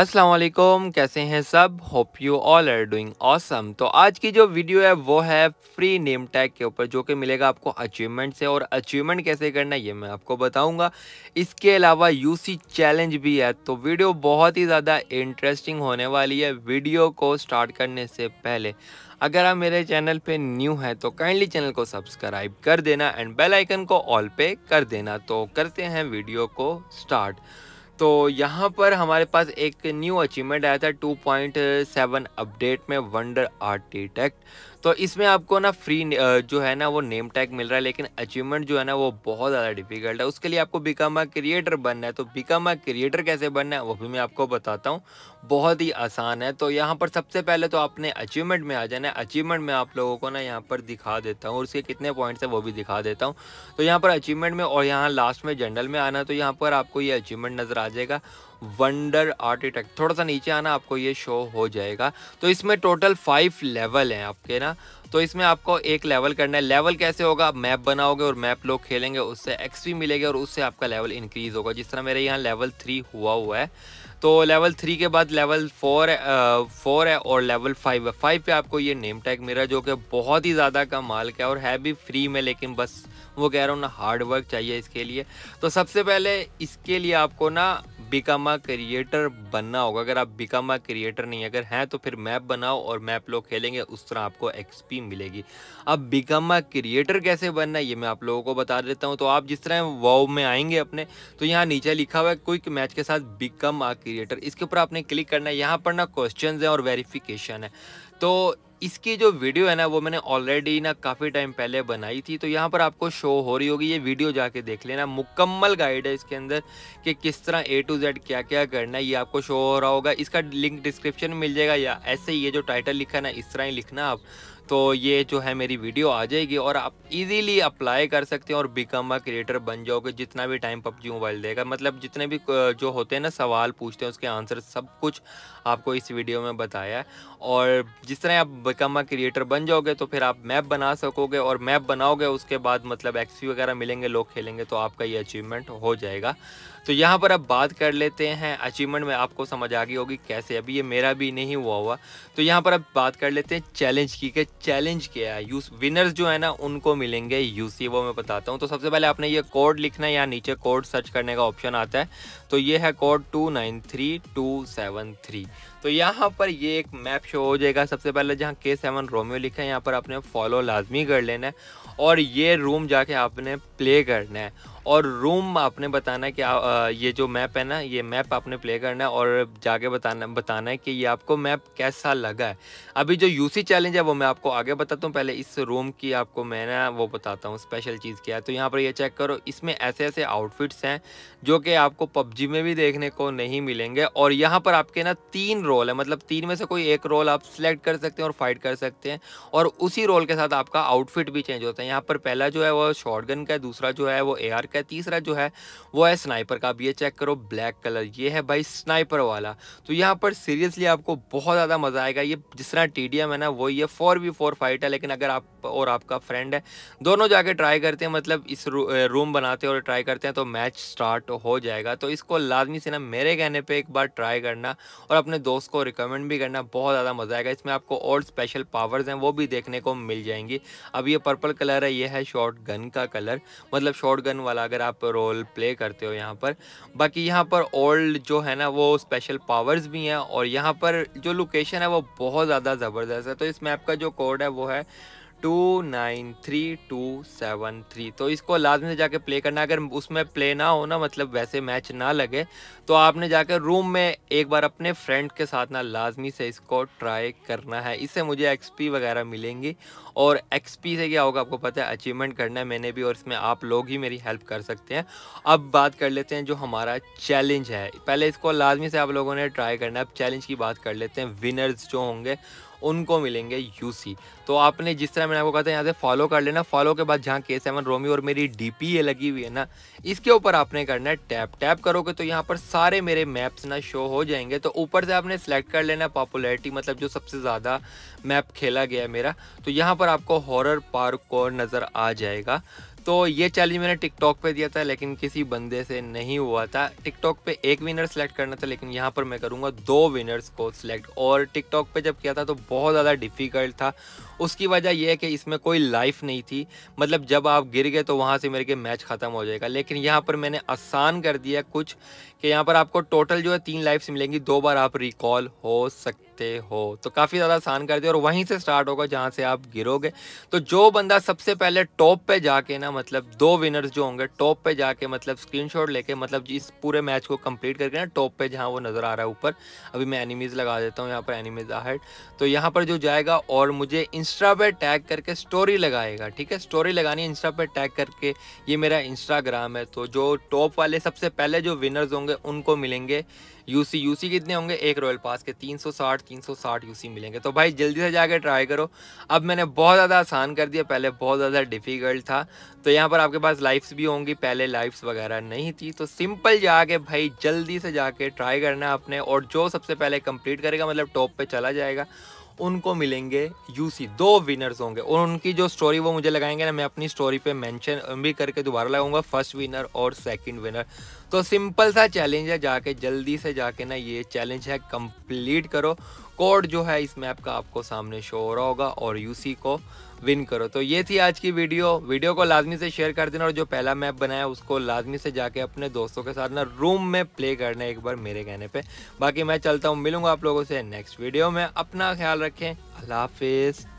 अस्सलाम कैसे हैं सब hope you all are doing awesome तो आज की जो वीडियो है वो है फ्री नेम टैग के ऊपर जो कि मिलेगा आपको अचीवमेंट से और अचीवमेंट कैसे करना है ये मैं आपको बताऊंगा इसके अलावा यूसी चैलेंज भी है तो वीडियो बहुत ही ज़्यादा इंटरेस्टिंग होने वाली है वीडियो को स्टार्ट करने से पहले अगर आप मेरे चैनल पे न्यू हैं तो काइंडली चैनल को सब्सक्राइब कर देना एंड बेलाइकन को ऑल पे कर देना तो करते हैं वीडियो को स्टार्ट तो यहाँ पर हमारे पास एक न्यू अचीवमेंट आया था 2.7 अपडेट में वंडर आर्टिटेक्ट तो इसमें आपको ना फ्री जो है ना वो नेम टैग मिल रहा है लेकिन अचीवमेंट जो है ना वो बहुत ज़्यादा डिफिकल्ट है उसके लिए आपको बिकामा क्रिएटर बनना है तो बिकामा क्रिएटर कैसे बनना है वो भी मैं आपको बताता हूँ बहुत ही आसान है तो यहाँ पर सबसे पहले तो आपने अचीवमेंट में आ जाना है अचीवमेंट में आप लोगों को ना यहाँ पर दिखा देता हूँ और उसके कितने पॉइंट्स हैं वो भी दिखा देता हूँ तो यहाँ पर अचीवमेंट में और यहाँ लास्ट में जनरल में आना तो यहाँ पर आपको ये अचीवमेंट नज़र आ जाएगा वंडर आर्टिटेक्ट थोड़ा सा नीचे आना आपको ये शो हो जाएगा तो इसमें टोटल फाइव लेवल हैं आपके ना तो इसमें आपको एक लेवल करना है लेवल कैसे होगा आप मैप बनाओगे और मैप लोग खेलेंगे उससे एक्सपी मिलेगी और उससे आपका लेवल इंक्रीज होगा जिस तरह मेरे यहाँ लेवल थ्री हुआ हुआ है तो लेवल थ्री के बाद लेवल फोर फोर है और लेवल फाइव है फाइव पे आपको ये नेम टैग मेरा जो कि बहुत ही ज़्यादा माल का है और है भी फ्री में लेकिन बस वो कह रहा हूँ ना हार्ड वर्क चाहिए इसके लिए तो सबसे पहले इसके लिए आपको ना बिकम आ क्रिएटर बनना होगा अगर आप बिकम आ क्रिएटर नहीं अगर हैं तो फिर मैप बनाओ और मैप लोग खेलेंगे उस तरह आपको एक्सपी मिलेगी अब बिकम आ क्रिएटर कैसे बनना है ये मैं आप लोगों को बता देता हूँ तो आप जिस तरह वाव में आएंगे अपने तो यहाँ नीचे लिखा हुआ है क्विक मैच के साथ बिकम आ क्रिएटर इसके ऊपर आपने क्लिक करना है यहाँ पर ना क्वेश्चन है और वेरिफिकेशन है तो इसकी जो वीडियो है ना वो मैंने ऑलरेडी ना काफ़ी टाइम पहले बनाई थी तो यहाँ पर आपको शो हो रही होगी ये वीडियो जाके देख लेना मुकम्मल गाइड है इसके अंदर कि किस तरह ए टू जेड क्या क्या करना है ये आपको शो हो रहा होगा इसका लिंक डिस्क्रिप्शन में मिल जाएगा या ऐसे ही ये जो टाइटल लिखा है ना इस तरह ही लिखना आप तो ये जो है मेरी वीडियो आ जाएगी और आप इजीली अप्लाई कर सकते हैं और बिकम अ क्रिएटर बन जाओगे जितना भी टाइम पबजी मोबाइल देगा मतलब जितने भी जो होते हैं ना सवाल पूछते हैं उसके आंसर सब कुछ आपको इस वीडियो में बताया है और जिस तरह आप बिकम अ क्रिएटर बन जाओगे तो फिर आप मैप बना सकोगे और मैप बनाओगे उसके बाद मतलब एक्सपी वगैरह मिलेंगे लोग खेलेंगे तो आपका ये अचीवमेंट हो जाएगा तो यहाँ पर अब बात कर लेते हैं अचीवमेंट में आपको समझ आ गई होगी कैसे अभी ये मेरा भी नहीं हुआ हुआ तो यहाँ पर अब बात कर लेते हैं चैलेंज की कि चैलेंज किया है यूस विनर्स जो है ना उनको मिलेंगे यूसी वो मैं बताता हूँ तो सबसे पहले आपने ये कोड लिखना है यहाँ नीचे कोड सर्च करने का ऑप्शन आता है तो ये है code two nine three two seven three तो यहाँ पर ये एक मैप शो हो जाएगा सबसे पहले जहाँ के सेवन रोमियो लिखा है यहाँ पर आपने फॉलो लाजमी कर लेना है और ये रूम जाके आपने प्ले करना है और रूम आपने बताना है कि आ, ये जो मैप है ना ये मैप आपने प्ले करना है और जाके बताना बताना है कि ये आपको मैप कैसा लगा है अभी जो यूसी चैलेंज है वो मैं आपको आगे बताता हूँ पहले इस रूम की आपको मैं ना वो बताता हूँ स्पेशल चीज़ क्या है तो यहाँ पर ये चेक करो इसमें ऐसे ऐसे आउटफिट्स हैं जो कि आपको पबजी में भी देखने को नहीं मिलेंगे और यहाँ पर आपके ना तीन रोल है मतलब तीन में से कोई एक रोल आप सिलेक्ट कर सकते हैं और फाइट कर सकते हैं और उसी रोल के साथ आपका आउटफिट भी चेंज होता है यहाँ पर पहला जो है वो शॉर्ट का है दूसरा जो है वो ए है तीसरा जो है वो है स्नाइपर का आप ये चेक करो ब्लैक कलर ये है भाई स्नाइपर वाला तो यहाँ पर सीरियसली आपको बहुत ज़्यादा मज़ा आएगा ये जिस तरह टी है ना वो ये फोर वी फोर फाइट है लेकिन अगर आप और आपका फ्रेंड है दोनों जाके ट्राई करते हैं मतलब इस रूम बनाते हैं और ट्राई करते हैं तो मैच स्टार्ट हो जाएगा तो इसको लाजमी से ना मेरे कहने पर एक बार ट्राई करना और अपने दोस्त को रिकमेंड भी करना बहुत ज़्यादा मज़ा आएगा इसमें आपको और स्पेशल पावर्स हैं वो भी देखने को मिल जाएंगी अब ये पर्पल कलर है ये है शॉर्ट गन का कलर मतलब शॉर्ट गन वाला अगर आप रोल प्ले करते हो यहाँ पर बाकी यहाँ पर ओल्ड जो है ना वो स्पेशल पावर्स भी हैं और यहाँ पर जो लोकेशन है वो बहुत ज़्यादा ज़बरदस्त है तो इस मैप का जो कोड है वो है two nine three two seven three तो इसको लाजमी से जाके प्ले करना अगर उसमें प्ले ना हो ना मतलब वैसे मैच ना लगे तो आपने जाकर रूम में एक बार अपने फ्रेंड के साथ ना लाजमी से इसको ट्राई करना है इससे मुझे एक्सपी वगैरह मिलेंगी और एक्सपी से क्या होगा आपको पता है अचीवमेंट करना है मैंने भी और इसमें आप लोग ही मेरी हेल्प कर सकते हैं अब बात कर लेते हैं जो हमारा चैलेंज है पहले इसको लाजमी से आप लोगों ने ट्राई करना है अब चैलेंज की बात कर लेते हैं विनर्स जो होंगे उनको मिलेंगे यूसी तो आपने जिस तरह मैंने आपको कहा था यहाँ से फॉलो कर लेना फॉलो के बाद जहाँ के सेवन रोमी और मेरी डी ये लगी हुई है ना इसके ऊपर आपने करना है टैप टैप करोगे तो यहाँ पर सारे मेरे मैप्स ना शो हो जाएंगे तो ऊपर से आपने सेलेक्ट कर लेना पॉपुलरिटी मतलब जो सबसे ज़्यादा मैप खेला गया है मेरा तो यहाँ पर आपको हॉरर पार्क और नज़र आ जाएगा तो ये चैलेंज मैंने टिकटॉक पे दिया था लेकिन किसी बंदे से नहीं हुआ था टिकटॉक पे एक विनर सेलेक्ट करना था लेकिन यहाँ पर मैं करूँगा दो विनर्स को सिलेक्ट और टिकटॉक पे जब किया था तो बहुत ज़्यादा डिफ़िकल्ट था उसकी वजह यह है कि इसमें कोई लाइफ नहीं थी मतलब जब आप गिर गए तो वहाँ से मेरे के मैच ख़त्म हो जाएगा लेकिन यहाँ पर मैंने आसान कर दिया कुछ कि यहाँ पर आपको टोटल जो है तीन लाइफ्स मिलेंगी दो बार आप रिकॉल हो सकते सकते हो तो काफ़ी ज़्यादा आसान कर दिया और वहीं से स्टार्ट होगा जहाँ से आप गिरोगे तो जो बंदा सबसे पहले टॉप पे जाके ना मतलब दो विनर्स जो होंगे टॉप पे जाके मतलब स्क्रीनशॉट लेके मतलब इस पूरे मैच को कंप्लीट करके ना टॉप पे जहाँ वो नज़र आ रहा है ऊपर अभी मैं एनिमीज़ लगा देता हूँ यहाँ पर एनिमीज़ आहट तो यहाँ पर जो जाएगा और मुझे इंस्टा पर टैग करके स्टोरी लगाएगा ठीक है स्टोरी लगानी इंस्टा पर टैग करके ये मेरा इंस्टाग्राम है तो जो टॉप वाले सबसे पहले जो विनर्स होंगे उनको मिलेंगे यूसी यूसी कितने होंगे एक रॉयल पास के 360 360 यूसी मिलेंगे तो भाई जल्दी से जाके ट्राई करो अब मैंने बहुत ज़्यादा आसान कर दिया पहले बहुत ज़्यादा डिफ़िकल्ट था तो यहाँ पर आपके पास लाइफ्स भी होंगी पहले लाइफ्स वगैरह नहीं थी तो सिंपल जाके भाई जल्दी से जाके ट्राई करना अपने और जो सबसे पहले कंप्लीट करेगा मतलब टॉप पर चला जाएगा उनको मिलेंगे यूसी दो विनर्स होंगे और उनकी जो स्टोरी वो मुझे लगाएंगे ना मैं अपनी स्टोरी पे मेंशन भी करके दोबारा लगाऊंगा फर्स्ट विनर और सेकंड विनर तो सिंपल सा चैलेंज है जाके जल्दी से जाके ना ये चैलेंज है कंप्लीट करो कोड जो है इस मैप का आपको सामने शो हो रहा होगा और यूसी को विन करो तो ये थी आज की वीडियो वीडियो को लाजमी से शेयर कर देना और जो पहला मैप बनाया उसको लाजमी से जाके अपने दोस्तों के साथ ना रूम में प्ले करना एक बार मेरे कहने पे बाकी मैं चलता हूँ मिलूंगा आप लोगों से नेक्स्ट वीडियो में अपना ख्याल रखें अल्लाह हाफिज़